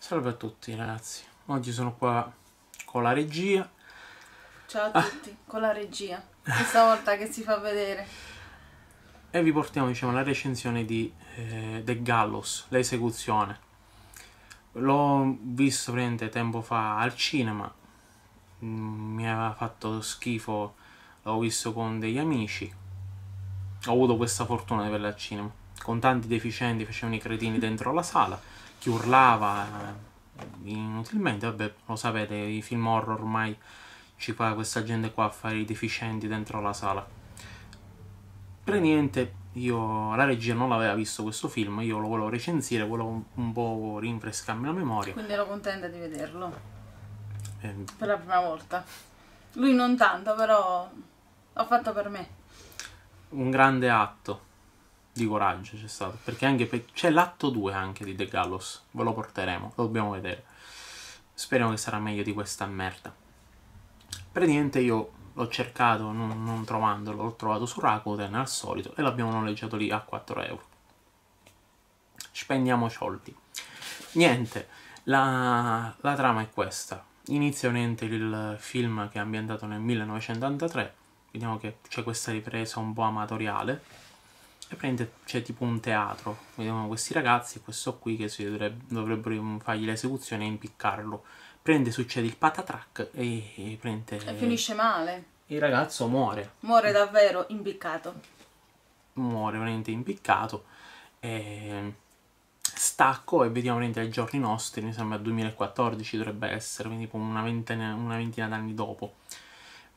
Salve a tutti ragazzi, oggi sono qua con la regia Ciao a ah. tutti, con la regia, questa volta che si fa vedere E vi portiamo diciamo la recensione di eh, The Gallus, l'esecuzione L'ho visto praticamente tempo fa al cinema mm, Mi aveva fatto schifo, l'ho visto con degli amici Ho avuto questa fortuna di averla al cinema Con tanti deficienti facevano i cretini dentro la sala chi urlava eh, inutilmente, vabbè lo sapete, i film horror ormai ci fa questa gente qua a fare i deficienti dentro la sala. Per niente, io la regia non l'aveva visto questo film, io lo volevo recensire, volevo un, un po' rinfrescarmi la memoria. Quindi ero contenta di vederlo. Eh. Per la prima volta. Lui non tanto, però l'ho fatto per me. Un grande atto di coraggio c'è stato, perché anche pe- c'è l'atto 2 anche di The Gallows, ve lo porteremo, lo dobbiamo vedere. Speriamo che sarà meglio di questa merda. Praticamente io l'ho cercato non, non trovandolo, l'ho trovato su Rakuten al solito e l'abbiamo noleggiato lì a 4 euro. Spendiamo soldi. Niente, la, la trama è questa. Inizia niente il film che è ambientato nel 1983, vediamo che c'è questa ripresa un po' amatoriale e prende, c'è tipo un teatro, vediamo questi ragazzi questo qui che dovrebbe, dovrebbero fargli l'esecuzione e impiccarlo. Prende, succede il patatrack e, e prende... E finisce male. Il ragazzo muore. Muore davvero impiccato. Muore veramente impiccato. E stacco e vediamo niente ai giorni nostri, mi sembra 2014 dovrebbe essere, quindi una ventina, una ventina d'anni dopo.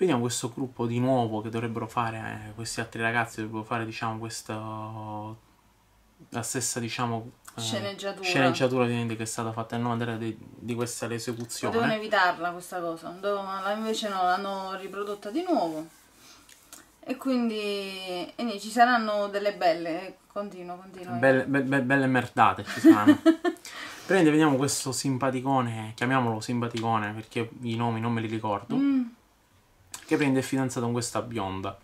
Vediamo questo gruppo di nuovo che dovrebbero fare, eh, questi altri ragazzi dovrebbero fare, diciamo, questa la stessa, diciamo, eh, sceneggiatura. sceneggiatura che è stata fatta nel 90 di, di questa l'esecuzione. Dovevano evitarla questa cosa, Dovevano, invece no, l'hanno riprodotta di nuovo. E quindi e ci saranno delle belle, continuo, eh, continuo. Belle, be, be, belle merdate ci saranno. Prende, vediamo questo simpaticone, chiamiamolo simpaticone perché i nomi non me li ricordo. Mm che prende fidanzato con questa bionda.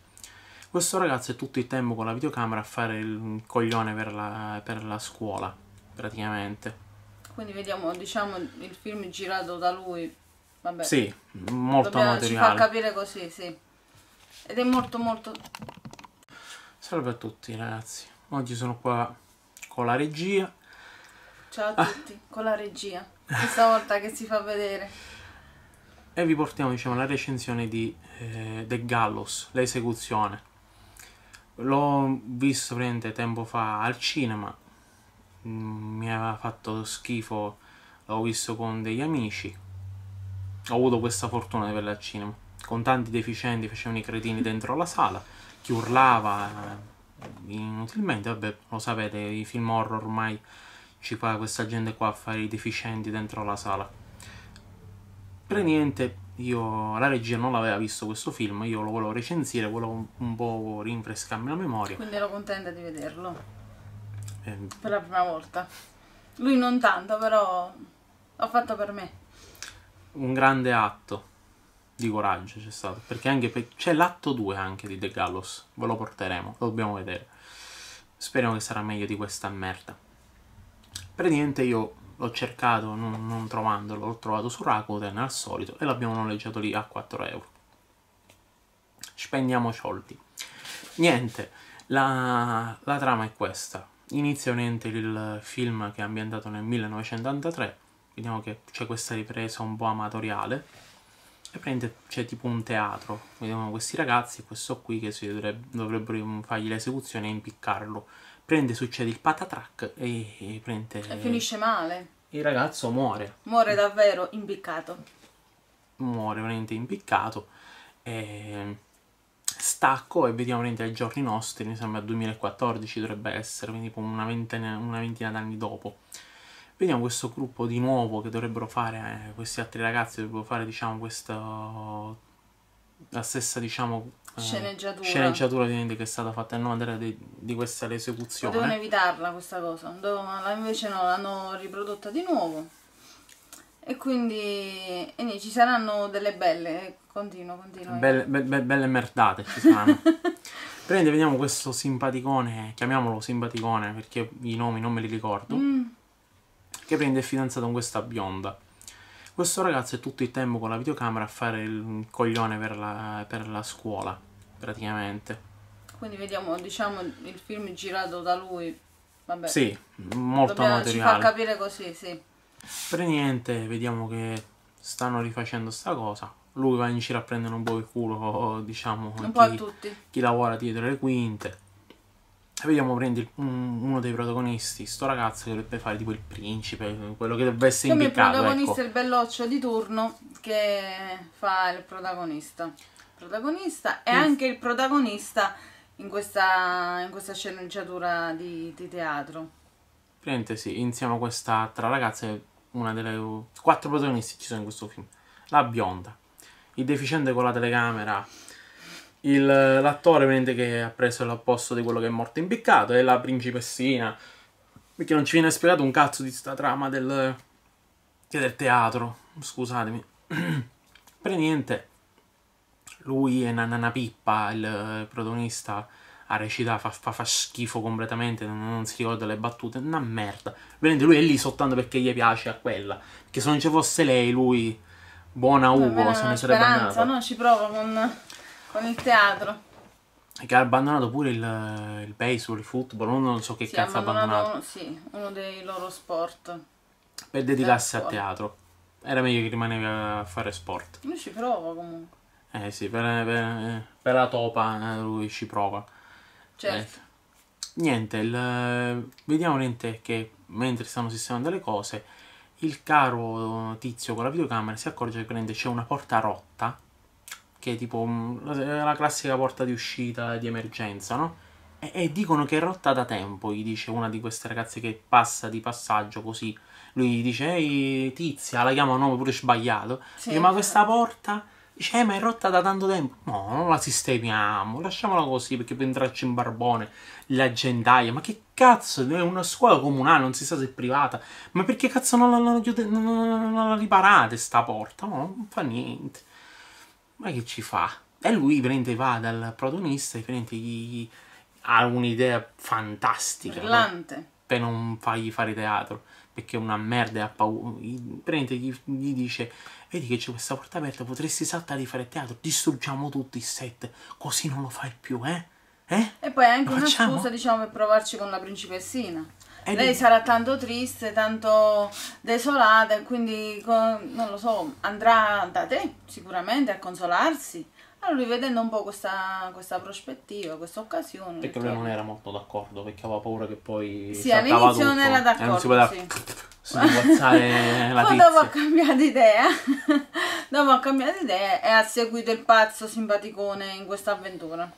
Questo ragazzo è tutto il tempo con la videocamera a fare il coglione per la, per la scuola, praticamente. Quindi vediamo, diciamo, il film girato da lui. Vabbè. Sì, molto Dobbiamo, materiale. Ci fa capire così, sì. Ed è molto molto... Salve a tutti ragazzi, oggi sono qua con la regia. Ciao a ah. tutti, con la regia. Questa volta che si fa vedere e vi portiamo diciamo, la recensione di eh, The Gallows, l'esecuzione. L'ho visto prende tempo fa al cinema, mm, mi aveva fatto schifo, l'ho visto con degli amici. Ho avuto questa fortuna di averla al cinema, con tanti deficienti facevano i cretini dentro la sala, chi urlava eh, inutilmente, vabbè lo sapete, i film horror ormai ci fa questa gente qua a fare i deficienti dentro la sala per niente io la regia non l'aveva visto questo film, io lo volevo recensire, volevo un, un po' rinfrescarmi la memoria. Quindi ero contenta di vederlo. Eh. Per la prima volta. Lui non tanto, però l'ho fatto per me. Un grande atto di coraggio c'è stato, perché anche per... c'è l'atto 2 anche di The Gallows, ve lo porteremo, lo dobbiamo vedere. Speriamo che sarà meglio di questa merda. Per niente io l'ho cercato non, non trovandolo, l'ho trovato su Rakuten al solito e l'abbiamo noleggiato lì a 4 euro. Spendiamo soldi. Niente, la, la trama è questa. Inizia niente il film che è ambientato nel 1983, vediamo che c'è questa ripresa un po' amatoriale prende c'è cioè, tipo un teatro. Vediamo questi ragazzi, questo qui che dovrebbe, dovrebbero fargli l'esecuzione e impiccarlo. Prende, succede il patatrack e, e prende... E finisce male. Il ragazzo muore. Muore davvero impiccato. Muore veramente impiccato. E stacco e vediamo veramente ai giorni nostri, mi sembra 2014 dovrebbe essere, quindi una ventina, una ventina d'anni dopo. Vediamo questo gruppo di nuovo che dovrebbero fare, eh, questi altri ragazzi dovrebbero fare, diciamo, questa la stessa diciamo eh, sceneggiatura. sceneggiatura che è stata fatta e non di, questa l'esecuzione devono evitarla questa cosa Dovevano, invece no l'hanno riprodotta di nuovo e quindi e niente, ci saranno delle belle continuo eh, continuo belle, be, be, belle merdate ci saranno prende vediamo questo simpaticone chiamiamolo simpaticone perché i nomi non me li ricordo mm che prende fidanzato con questa bionda. Questo ragazzo è tutto il tempo con la videocamera a fare il coglione per la, per la scuola, praticamente. Quindi vediamo, diciamo, il film girato da lui. Vabbè. Sì, molto Dobbiamo, materiale. Ci fa capire così, sì. Per niente, vediamo che stanno rifacendo sta cosa. Lui va in giro a prendere un po' il culo, diciamo, un chi, po' a tutti. chi lavora dietro le quinte vediamo prendi il, uno dei protagonisti, sto ragazzo che dovrebbe fare tipo il principe, quello che dovrebbe essere Come impiccato. Come ecco. protagonista ecco. il belloccio di turno che fa il protagonista. protagonista e mm. anche il protagonista in questa, in questa sceneggiatura di, di teatro. Praticamente sì, iniziamo questa tra ragazze, una delle quattro protagonisti ci sono in questo film. La bionda, il deficiente con la telecamera il, l'attore ovviamente che ha preso il posto di quello che è morto impiccato è la principessina. Perché non ci viene spiegato un cazzo di sta trama del, del teatro. Scusatemi. per niente. Lui è Nanana Pippa, il protagonista, a recita fa, fa, fa, schifo completamente, non, non, si ricorda le battute, una merda. Veramente lui è lì soltanto perché gli piace a quella. Perché se non ci fosse lei, lui, buona Ugo, se ne sarebbe andato. No, ci prova con con il teatro. che ha abbandonato pure il, il baseball, il football, non so che sì, cazzo ha abbandonato. Uno, sì, uno dei loro sport. Per dedicarsi al teatro. Era meglio che rimaneva a fare sport. Lui ci prova comunque. Eh sì, per, per, per la topa eh, lui ci prova. Certo. Eh, niente, il, vediamo niente che mentre stanno sistemando le cose, il caro tizio con la videocamera si accorge che c'è una porta rotta che è tipo la classica porta di uscita di emergenza, no? E, e, dicono che è rotta da tempo, gli dice una di queste ragazze che passa di passaggio così. Lui dice, ehi tizia, la chiama un nome pure sbagliato. Sì. Dice, ma questa porta... Dice, eh, ma è rotta da tanto tempo. No, non la sistemiamo, lasciamola così perché per entrarci in barbone, la gendaia. Ma che cazzo, è una scuola comunale, non si sa se è privata. Ma perché cazzo non la, non la, non la riparate sta porta? No, non fa niente ma che ci fa? E lui prende, va dal protagonista e prende, gli, ha un'idea fantastica. Brillante. No? Per non fargli fare teatro, perché è una merda e ha paura. Prende, gli, gli dice, vedi che c'è questa porta aperta, potresti saltare di fare teatro, distruggiamo tutti i set, così non lo fai più, eh? Eh? E poi è anche una scusa, diciamo, per provarci con la principessina. E eh, lei sarà tanto triste, tanto desolata e quindi, non lo so, andrà da te sicuramente a consolarsi. Allora lui vedendo un po' questa, questa prospettiva, questa occasione... Perché lui cioè non era molto d'accordo, perché aveva paura che poi... Sì, all'inizio non era d'accordo, eh, non si sguazzare la pizza. dopo ha cambiato idea dopo ha cambiato idea e ha seguito il pazzo simpaticone in questa avventura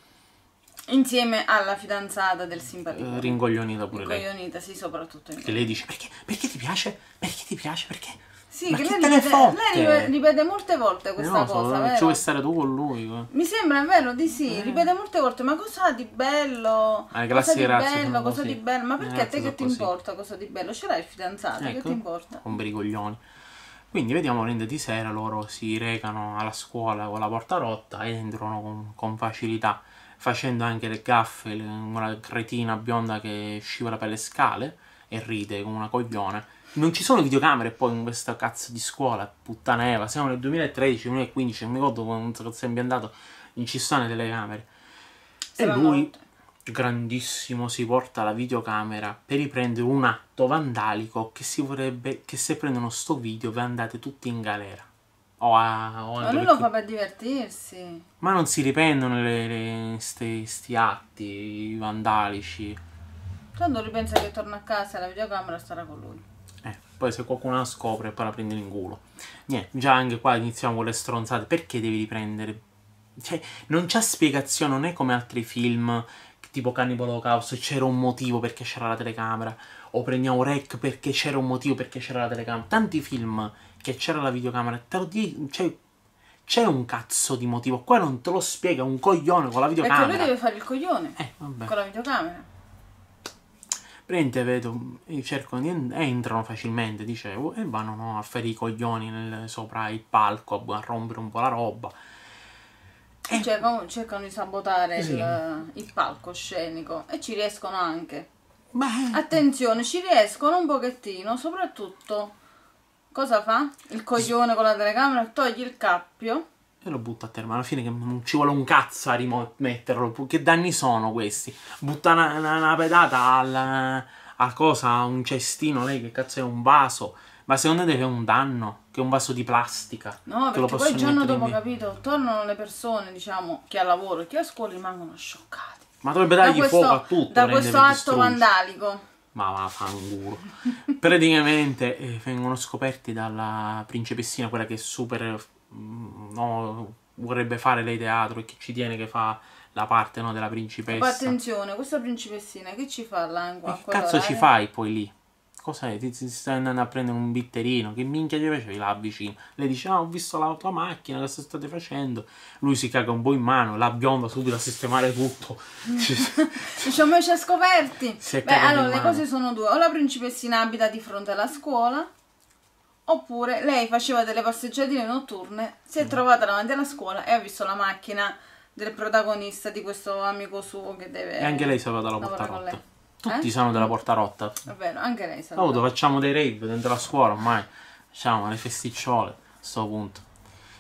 Insieme alla fidanzata del simpatico. Eh, ringoglionita pure Ringoglionita, lei. sì, soprattutto. Che lei dice, perché, perché ti piace? Perché ti piace? Perché? Sì, Ma che lei ripete, lei ripete, molte volte questa no, cosa. Ci vuoi stare tu con lui? Eh. Mi sembra, è vero, di sì. Eh. Ripete molte volte. Ma cosa di bello? Ah, cosa di bello, cosa così. di bello. Ma perché a eh, te che ti così. importa cosa di bello? Ce l'hai il fidanzato, ecco, che ti ecco. importa? Con brigoglioni. Quindi vediamo prende di sera, loro si recano alla scuola con la porta rotta e entrano con, con facilità facendo anche le gaffe, una cretina bionda che scivola per le scale e ride come una cogliona. Non ci sono videocamere poi in questa cazzo di scuola, puttana Eva, siamo nel 2013, 2015, non mi ricordo quando cazzo è ambientato, non ci sono le telecamere. e lui, grandissimo, si porta la videocamera per riprendere un atto vandalico che si vorrebbe che se prendono sto video vi andate tutti in galera. Oh, ah, oh, Ma lui lo fa per divertirsi. Ma non si riprendono questi atti vandalici. Quando cioè, lui pensa che torna a casa e la videocamera starà con lui. Eh, poi se qualcuno la scopre poi la prende in culo. Niente, già anche qua iniziamo con le stronzate. Perché devi riprendere? Cioè, non c'è spiegazione, non è come altri film tipo Cannibal Holocaust, c'era un motivo perché c'era la telecamera, o prendiamo Rec perché c'era un motivo perché c'era la telecamera. Tanti film che c'era la videocamera. Te lo dico, cioè, c'è un cazzo di motivo. Qua non te lo spiega un coglione con la videocamera. Perché lui deve fare il coglione eh, con la videocamera. Prende, vedo, cercano di eh, entrano facilmente, dicevo, oh, e vanno no, a fare i coglioni nel, sopra il palco, a rompere un po' la roba. E... Eh. Cercano, cioè, cercano di sabotare sì. il, il palco scenico e ci riescono anche. Beh. Attenzione, ci riescono un pochettino, soprattutto Cosa fa? Il coglione con la telecamera, togli il cappio. E lo butta a terra, ma alla fine che non ci vuole un cazzo a rimetterlo. Che danni sono questi? Butta una, una, una pedata al, a cosa? Un cestino, lei che cazzo è un vaso? Ma secondo te che è un danno? Che è un vaso di plastica? No, perché poi il giorno dopo, in... capito, tornano le persone, diciamo, che ha lavoro e che a scuola rimangono scioccate. Ma dovrebbe dargli questo, fuoco a tutto. Da questo atto vandalico ma vaffanculo. Praticamente eh, vengono scoperti dalla principessina, quella che è super... Mm, no, vorrebbe fare lei teatro e che ci tiene che fa la parte no, della principessa. Ma attenzione, questa principessina che ci fa là Che cazzo ci eh? fai poi lì? Cos'è? Ti, ti stai andando a prendere un bitterino? Che minchia gli facevi là vicino? Le dice, ah, ho visto macchina, cosa state facendo? Lui si caga un po' in mano, la bionda subito a sistemare tutto. ci siamo messi a scoperti. Beh, allora, le cose sono due. O la principessina abita di fronte alla scuola, oppure lei faceva delle passeggiatine notturne, si è mm. trovata davanti alla scuola e ha visto la macchina del protagonista di questo amico suo che deve... E anche lei è andata dalla porta con lei. Tutti eh? sono della porta rotta. Davvero, anche lei sa. Auto, facciamo dei rave dentro la scuola ormai. Facciamo le festicciole a sto punto.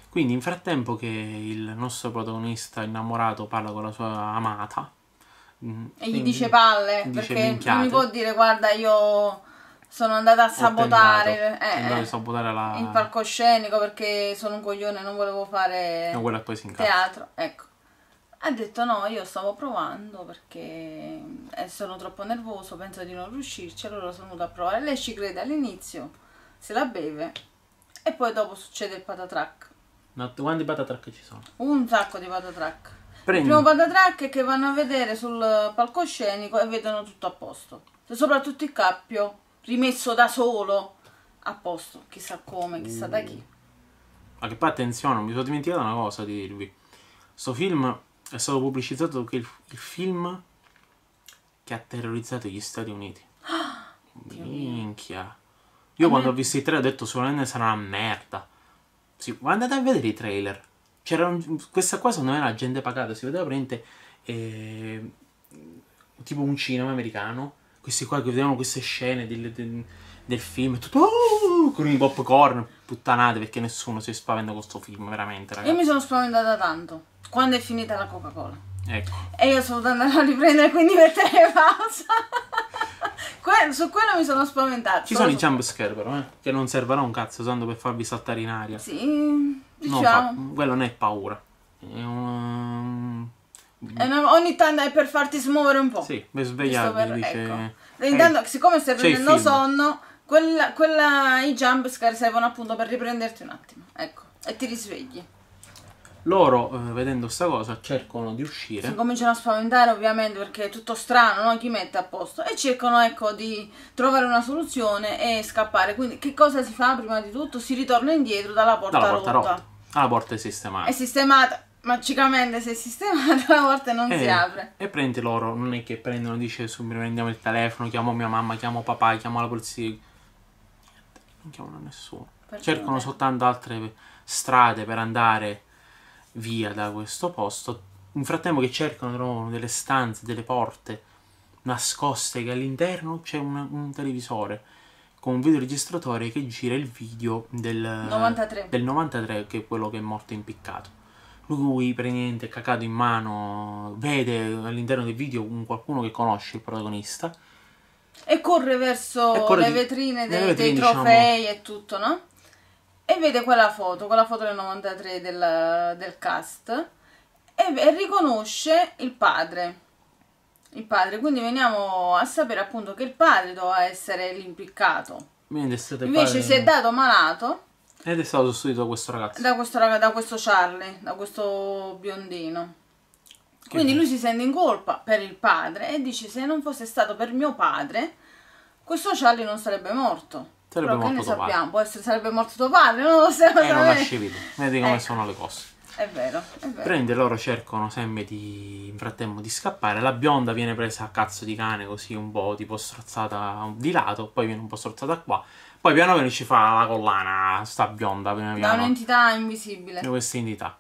Quindi, in frattempo che il nostro protagonista innamorato parla con la sua amata. Mm, e gli dice palle, dice perché minchiate. non mi può dire guarda io sono andata a sabotare, eh, a eh, sabotare la... il palcoscenico perché sono un coglione, non volevo fare no, teatro. Ecco ha detto no, io stavo provando perché eh, sono troppo nervoso, penso di non riuscirci, allora sono venuta a provare. Lei ci crede all'inizio, se la beve e poi dopo succede il patatrack. Ma quanti patatrack ci sono? Un sacco di patatrack. Prendi. Il primo patatrack è che vanno a vedere sul palcoscenico e vedono tutto a posto. Soprattutto il cappio, rimesso da solo, a posto, chissà come, chissà da uh. chi. Ma che poi attenzione, mi sono dimenticato una cosa di lui. Sto film è stato pubblicizzato che il, il film che ha terrorizzato gli Stati Uniti. Minchia. Io a quando me... ho visto i tre ho detto solenne sarà una merda. Sì, ma andate a vedere i trailer. C'era un... questa qua secondo me era gente pagata, si vedeva praticamente eh, tipo un cinema americano. Questi qua che vedevano queste scene del, del, del film, tutto oh, con i popcorn, puttanate perché nessuno si spaventa con questo film, veramente ragazzi. Io mi sono spaventata tanto quando è finita la Coca-Cola. Ecco. E io sono dovuta a riprendere, quindi mettere pausa. que su quello mi sono spaventata. Ci sono i jump scare però, eh, che non servono un cazzo, sono per farvi saltare in aria. Sì, diciamo. No, quello non è paura. È un... Una, ogni tanto è per farti smuovere un po'. Sì, per svegliarti. Per, dice... ecco. Eh. Intanto, siccome stai prendendo sonno, quella, quella, i jump scare servono appunto per riprenderti un attimo. Ecco, e ti risvegli loro eh, vedendo sta cosa cercano di uscire si cominciano a spaventare ovviamente perché è tutto strano no? chi mette a posto e cercano ecco di trovare una soluzione e scappare quindi che cosa si fa prima di tutto si ritorna indietro dalla porta, dalla porta rotta. rotta ah, la porta è sistemata è sistemata magicamente se è sistemata la porta non e, si eh, apre e prendi loro non è che prendono dice subito prendiamo il telefono chiamo mia mamma chiamo papà chiamo la polizia non chiamano nessuno Perché cercano soltanto altre strade per andare via da questo posto. Nel frattempo che cercano trovano delle stanze, delle porte nascoste che all'interno c'è un, un, televisore con un videoregistratore che gira il video del 93. del 93 che è quello che è morto impiccato. Lui praticamente cacato in mano vede all'interno del video qualcuno che conosce il protagonista e corre verso e corre le vetrine dei, vetrine, dei diciamo. trofei diciamo, e tutto, no? e vede quella foto, quella foto del 93 del, del cast e, e riconosce il padre. Il padre, quindi veniamo a sapere appunto che il padre doveva essere l'impiccato. Invece padre... si è dato malato. Ed è stato sostituito da questo ragazzo. Da questo, ragazzo, da questo Charlie, da questo biondino. Che Quindi lui si sente in colpa per il padre e dice se non fosse stato per mio padre, questo Charlie non sarebbe morto. Sarebbe Però morto tuo sappiamo? padre. Essere, sarebbe morto tuo padre, non lo sappiamo. E eh, non lasci vita. Vedi come ecco. sono le cose. È vero, è vero. Prende loro, cercano sempre di, in frattempo, di scappare. La bionda viene presa a cazzo di cane, così un po' tipo strozzata di lato, poi viene un po' strozzata qua. Poi piano piano ci fa la collana, sta bionda, piano piano. Da un'entità invisibile. Da questa entità.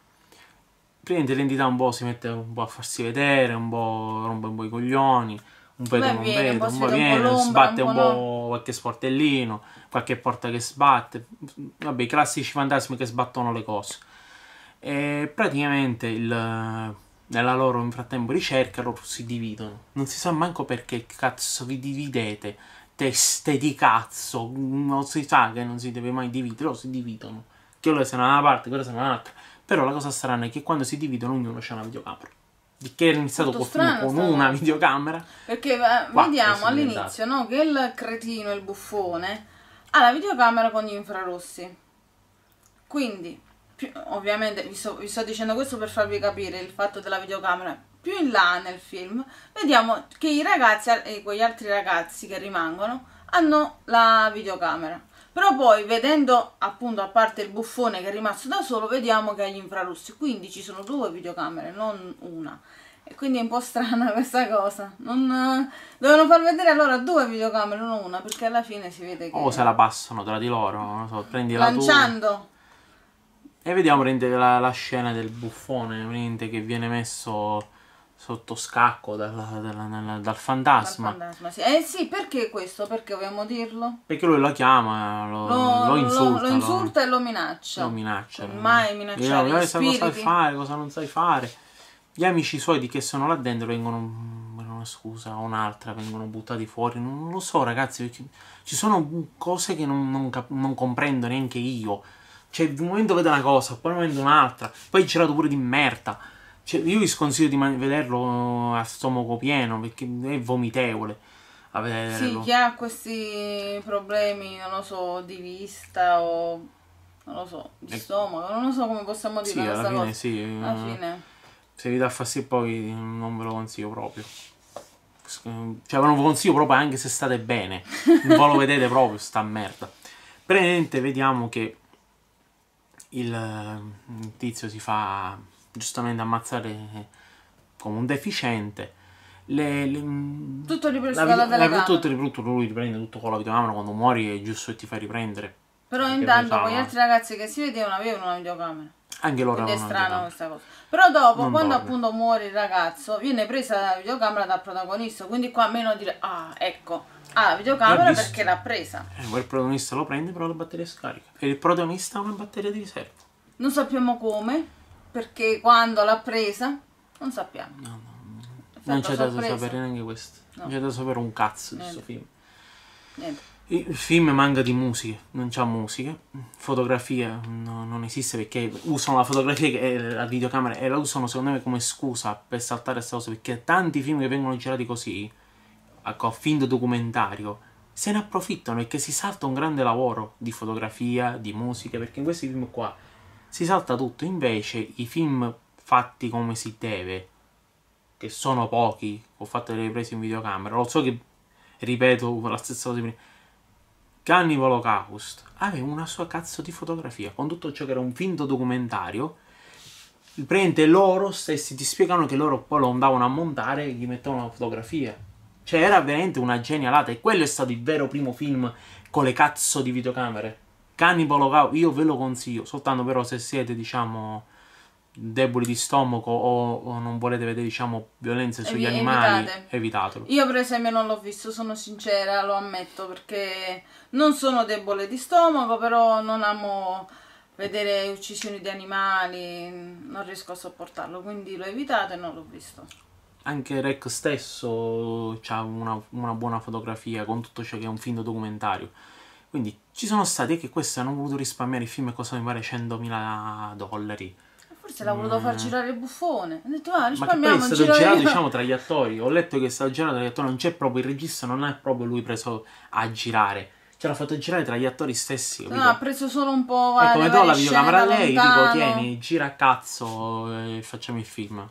Prende l'entità un po', si mette un po' a farsi vedere, un po' rompe un po' i coglioni un vedo Beh, viene, vedo, un po' viene, sbatte un po', un po qualche sportellino, qualche porta che sbatte, vabbè i classici fantasmi che sbattono le cose. E praticamente il, nella loro in frattempo ricerca loro si dividono, non si sa manco perché cazzo vi dividete, teste di cazzo, non si sa che non si deve mai dividere, loro si dividono, che loro se ne da una parte, quello se ne da un'altra, però la cosa strana è che quando si dividono ognuno c'è una videocamera di che era iniziato Molto col film con strano. una videocamera. Perché eh, vediamo all'inizio no, che il cretino, il buffone, ha la videocamera con gli infrarossi. Quindi, più- ovviamente, vi sto, vi sto dicendo questo per farvi capire il fatto della videocamera. Più in là nel film, vediamo che i ragazzi e quegli altri ragazzi che rimangono hanno la videocamera però poi vedendo appunto a parte il buffone che è rimasto da solo vediamo che ha gli infrarossi quindi ci sono due videocamere non una e quindi è un po' strana questa cosa non, dovevano far vedere allora due videocamere non una perché alla fine si vede che o oh, se la passano tra di loro non so prendi lanciando la tua. e vediamo la, la scena del buffone che viene messo sotto scacco dal, dal, dal, dal fantasma. fantasma sì. Eh sì, perché questo? Perché vogliamo dirlo? Perché lui lo chiama, lo, lo, lo insulta. Lo, insulta e lo minaccia. Lo minaccia. Mai minacciare Io, spiriti. Cosa sai fare, cosa non sai fare. Gli amici suoi di che sono là dentro vengono una scusa o un'altra, vengono buttati fuori. Non lo so ragazzi, perché ci sono cose che non, non, non comprendo neanche io. Cioè, di un momento vede una cosa, poi un momento un'altra, poi girato pure di merda. Cioè, io vi sconsiglio di vederlo a stomaco pieno perché è vomitevole. A Sì, chi ha questi problemi, non lo so, di vista o non lo so, di e... stomaco, non lo so come possiamo dire. Sì, alla fine, cosa. sì. Alla eh, fine. Se vi dà fastidio poi non ve lo consiglio proprio eh, cioè ve lo consiglio proprio anche se state bene non lo vedete proprio sta merda praticamente vediamo che eh, il tizio si fa giustamente ammazzare eh, come un deficiente. Le, le, mm, tutto ripreso dalla telecamera. Tutto ripreso, lui riprende tutto con la videocamera, quando muori è giusto che ti fai riprendere. Però intanto con gli altri ragazzi che si vedevano avevano una videocamera. Anche loro Ed è strano questa cosa. Però dopo, non quando dorme. appunto muore il ragazzo, viene presa la videocamera dal protagonista. Quindi qua meno dire, ah, ecco, ha la videocamera perché l'ha presa. Eh, il protagonista lo prende, però la batteria scarica. E il protagonista ha una batteria di riserva. Non sappiamo come perché quando l'ha presa non sappiamo. No, no, no. Non c'è da sapere neanche questo. No. Non c'è da sapere un cazzo di questo film. Niente. Il film manca di musiche, non c'ha musica, fotografia no, non esiste perché usano la fotografia e la videocamera e la usano secondo me come scusa per saltare questa cosa perché tanti film che vengono girati così, ecco, a film documentario, se ne approfittano perché si salta un grande lavoro di fotografia, di musica perché in questi film qua si salta tutto. Invece i film fatti come si deve, che sono pochi, ho fatto delle riprese in videocamera, lo so che ripeto la stessa cosa prima. Cannibal Holocaust aveva una sua cazzo di fotografia con tutto ciò che era un finto documentario. Prende loro stessi, ti spiegano che loro poi lo andavano a montare e gli mettevano la fotografia. Cioè, era veramente una genialata. E quello è stato il vero primo film con le cazzo di videocamere. Cannibal Holocaust io ve lo consiglio, soltanto però se siete, diciamo, deboli di stomaco o, o non volete vedere, diciamo, violenze sugli Evi animali, evitate. evitatelo. Io per esempio non l'ho visto, sono sincera, lo ammetto, perché non sono debole di stomaco, però non amo vedere uccisioni di animali, non riesco a sopportarlo, quindi lo evitate e non l'ho visto. Anche Rec stesso ha una, una buona fotografia con tutto ciò che è un film documentario quindi ci sono stati che questi hanno voluto risparmiare il film, cosa mi pare 100.000 dollari. Forse l'ha voluto mm. far girare il buffone. Ho detto, ah, risparmiamo. Ma poi è stato girato, diciamo, tra gli attori. Ho letto che è stato girato tra gli attori, non c'è proprio il regista, non è proprio lui preso a girare. Ce l'ha fatto girare tra gli attori stessi. Capito? No, ah, ha preso solo un po'. Vale, e come do la videocamera a lei, lontano. dico, tieni, gira a cazzo e facciamo il film.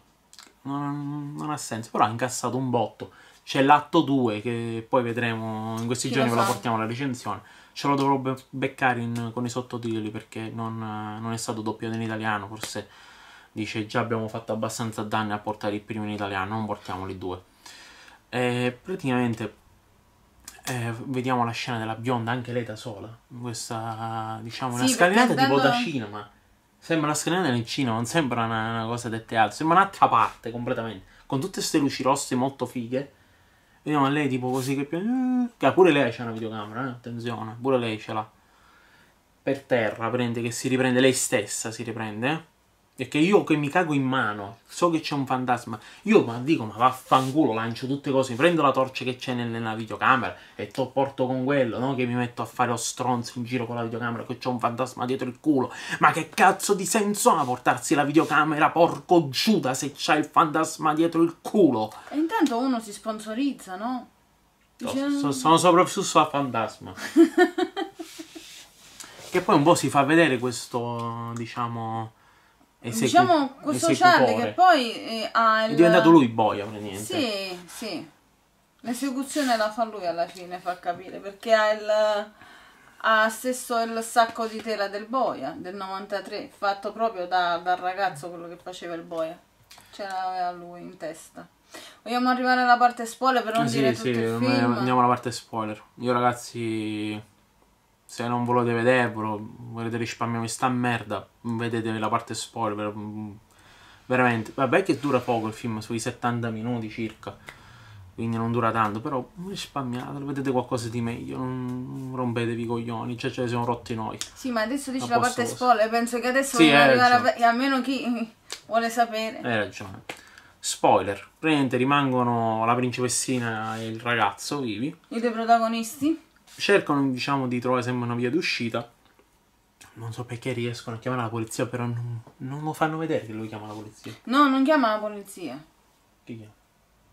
Non, non ha senso, però ha incassato un botto. C'è l'atto 2 che poi vedremo in questi Chi giorni, ve la portiamo alla recensione. Ce lo dovrò beccare in, con i sottotitoli perché non, non, è stato doppiato in italiano, forse dice già abbiamo fatto abbastanza danni a portare il primo in italiano, non portiamoli due. E praticamente eh, vediamo la scena della bionda, anche lei da sola, questa diciamo sì, una scalinata andando... tipo da cinema. Sembra una scalinata nel cinema, non sembra una, una cosa dette altre, sembra un'altra parte completamente, con tutte queste luci rosse molto fighe Vediamo a lei tipo così che... Ah, pure lei c'ha una videocamera, eh? attenzione, pure lei ce l'ha. Per terra, prende che si riprende, lei stessa si riprende. eh? Perché io che mi cago in mano, so che c'è un fantasma, io ma dico ma vaffanculo, lancio tutte cose, prendo la torcia che c'è nella videocamera e te to porto con quello, no? Che mi metto a fare lo stronzo in giro con la videocamera, che c'è un fantasma dietro il culo. Ma che cazzo di senso ha portarsi la videocamera, porco Giuda, se c'è il fantasma dietro il culo? E intanto uno si sponsorizza, no? Dice... So, ah. sono sopravvissuto a fantasma. che poi un po' si fa vedere questo, diciamo Esecu- diciamo questo Charlie che poi eh, ha il... È diventato lui boia praticamente. Sì, sì. L'esecuzione la fa lui alla fine, fa capire, perché ha il ha stesso il sacco di tela del boia del 93, fatto proprio da, dal ragazzo quello che faceva il boia. Ce l'aveva lui in testa. Vogliamo arrivare alla parte spoiler per non eh sì, dire sì, tutto il film. Andiamo alla parte spoiler. Io ragazzi se non volete vedervelo, volete risparmiare sta merda, vedete la parte spoiler. Mm, veramente, vabbè che dura poco il film, sui 70 minuti circa, quindi non dura tanto, però risparmiatelo, vedete qualcosa di meglio, non rompetevi i coglioni, cioè ce cioè, ne siamo rotti noi. Sì, ma adesso dici la parte spoiler, penso che adesso sì, arrivare a... almeno chi vuole sapere. Hai ragione. Spoiler, praticamente rimangono la principessina e il ragazzo vivi. I due protagonisti cercano diciamo di trovare sempre una via d'uscita non so perché riescono a chiamare la polizia però non, non lo fanno vedere che lui chiama la polizia no non chiama la polizia chi chiama?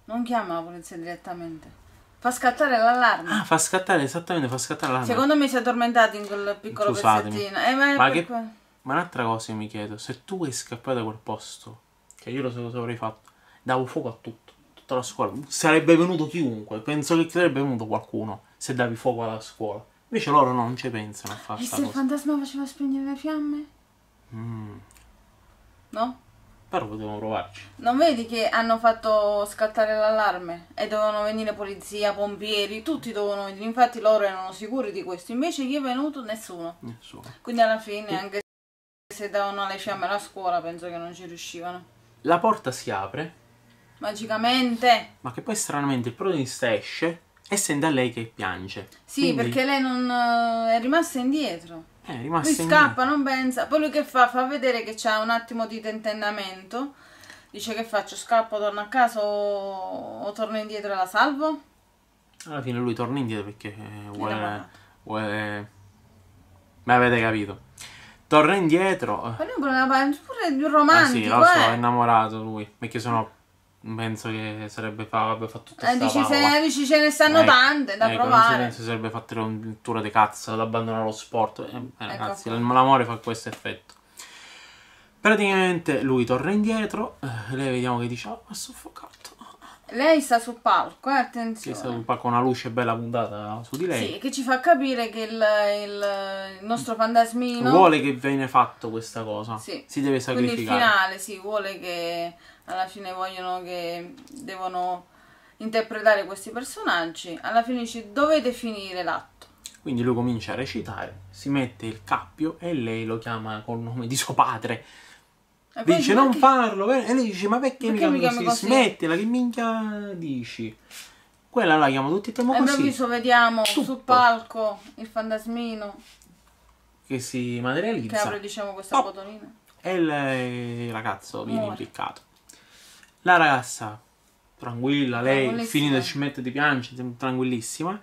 non chiama la polizia direttamente Fa scattare l'allarme. Ah, fa scattare, esattamente, fa scattare l'allarme. Secondo me si è addormentato in quel piccolo Scusatemi. pezzettino. Eh, ma, ma, che... ma, un'altra cosa che mi chiedo, se tu vuoi scappare da quel posto, che io lo so cosa avrei fatto, davo fuoco a tutto tutta la scuola. Sarebbe venuto chiunque, penso che sarebbe venuto qualcuno se davi fuoco alla scuola. Invece loro non ci pensano a fare E se cosa. il fantasma faceva spegnere le fiamme? Mm. No? Però potevano provarci. Non vedi che hanno fatto scattare l'allarme e dovevano venire polizia, pompieri, tutti dovevano venire. Infatti loro erano sicuri di questo. Invece chi è venuto? Nessuno. Nessuno. Quindi alla fine, e... anche se davano le fiamme alla scuola, penso che non ci riuscivano. La porta si apre Magicamente. Ma che poi stranamente il protagonista esce e sente a lei che piange. Sì, Quindi... perché lei non eh, è rimasta indietro. Eh, è rimasta lui indietro. scappa, non pensa. Poi lui che fa? Fa vedere che c'è un attimo di tentennamento. Dice che faccio? Scappo, torno a casa o, o torno indietro e la salvo? Alla fine lui torna indietro perché eh, vuole... vuole... Ma avete capito? Torna indietro. Ma lui è un problema pure di un romantico, ah, sì, lo so, eh. è innamorato lui, perché sono penso che sarebbe fa, avrebbe fatto tutta eh, dici, se, dici ce ne stanno eh, tante da eh, provare. Non si sarebbe fatto un tour di cazzo ad abbandonare lo sport. Eh, eh ecco. ragazzi, l'amore fa questo effetto. Praticamente lui torna indietro, eh, lei vediamo che dice, ah, oh, soffocato. Lei sta sul palco, eh, attenzione. Sì, sta sul palco, una luce bella puntata su di lei. Sì, che ci fa capire che il, il, il nostro fantasmino... Vuole che viene fatto questa cosa. Sì. Si deve sacrificare. Quindi il finale, sì, vuole che alla fine vogliono che devono interpretare questi personaggi, alla fine dice dovete finire l'atto. Quindi lui comincia a recitare, si mette il cappio e lei lo chiama col nome di suo padre. E dice non perché... farlo, e lei dice ma perché, perché mi chiami così? Smettila, che minchia dici? Quella la chiamo tutti e tre così. E vediamo Tutto. sul palco il fantasmino. Che si materializza. Che apre diciamo questa oh. botolina. E il ragazzo viene impiccato. La ragazza, tranquilla, lei finita ci mette di piangere, tranquillissima.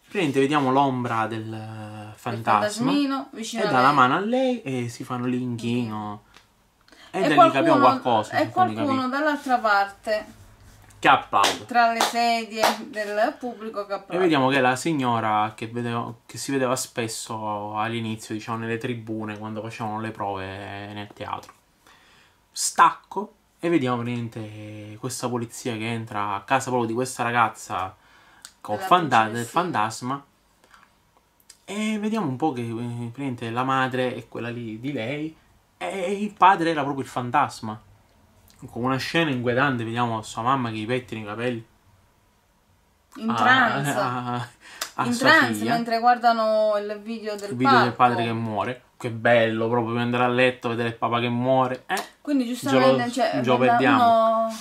Praticamente vediamo l'ombra del eh, fantasma e dà la mano a lei e si fanno l'inchino. E, e da lì capiamo qualcosa. E qualcuno dall'altra parte che applaude. Tra le sedie del pubblico che applaude. E vediamo che la signora che, vedevo, che si vedeva spesso all'inizio, diciamo, nelle tribune quando facevano le prove nel teatro. Stacco e vediamo niente questa polizia che entra a casa proprio di questa ragazza con fanta del fantasma. E vediamo un po' che niente, eh, la madre è quella lì di lei e il padre era proprio il fantasma. Con una scena inquietante, vediamo sua mamma che i pettini i capelli. In ah, trance. Ah, ah, ah ah, in trance figlia. mentre guardano il video del il video padre. del padre che muore. Che bello proprio andare a letto, vedere il papà che muore. Eh, Quindi giustamente ce lo, cioè, perdiamo. Uno,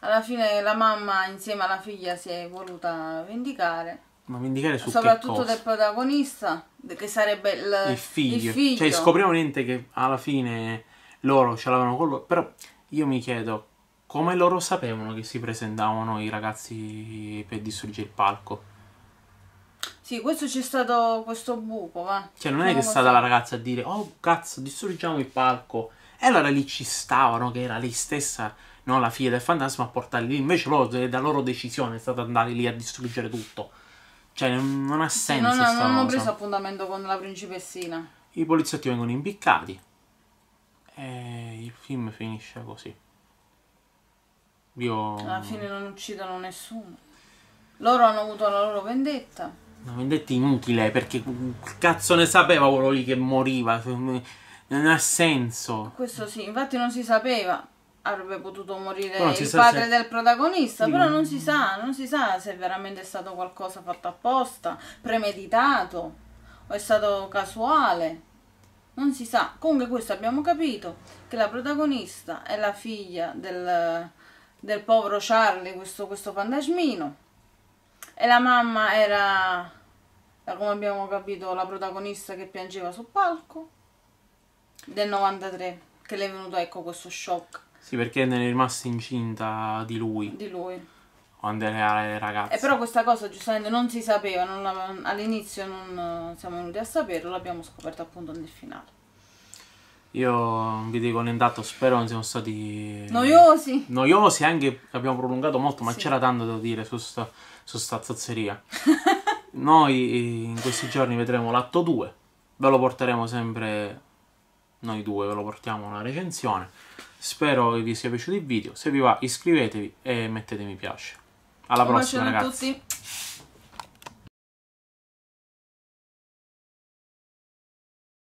alla fine la mamma insieme alla figlia si è voluta vendicare. Ma vendicare su Soprattutto del protagonista, che sarebbe il, il, figlio. il figlio. Cioè scopriamo niente che alla fine loro ce l'avevano con loro. Però io mi chiedo, come loro sapevano che si presentavano i ragazzi per distruggere il palco? Sì, questo c'è stato questo buco, va. Cioè, non è che è stata la ragazza a dire, oh cazzo, distruggiamo il palco. E allora lì ci stavano, che era lei stessa, no, la figlia del fantasma, a portarli lì. Invece loro, da loro decisione è stata andare lì a distruggere tutto. Cioè, non ha senso. Sì, non, non, non preso appuntamento con la principessina. I poliziotti vengono impiccati. E il film finisce così. Io... Alla fine non uccidono nessuno. Loro hanno avuto la loro vendetta. Una vendetta inutile perché cazzo ne sapeva quello lì che moriva. Non ha senso. Questo sì, infatti non si sapeva. Avrebbe potuto morire il padre se... del protagonista, sì, però non si sa, non si sa se è veramente stato qualcosa fatto apposta, premeditato o è stato casuale. Non si sa. Comunque questo abbiamo capito che la protagonista è la figlia del, del povero Charlie, questo, questo fantasmino e la mamma era, da come abbiamo capito, la protagonista che piangeva sul palco del 93, che le è venuto ecco questo shock. Sì, perché ne è rimasta incinta di lui. Di lui. Quando era ragazza E però questa cosa giustamente non si sapeva, all'inizio non eh, siamo venuti a saperlo, l'abbiamo scoperto appunto nel finale. Io non vi dico intanto, spero non siamo stati noiosi. Noiosi anche, abbiamo prolungato molto, ma sì. c'era tanto da dire su questo su sta zozzeria. Noi eh, in questi giorni vedremo l'atto 2, ve lo porteremo sempre noi due, ve lo portiamo una recensione. Spero che vi sia piaciuto il video, se vi va iscrivetevi e mettete mi piace. Alla Un prossima ragazzi. A tutti.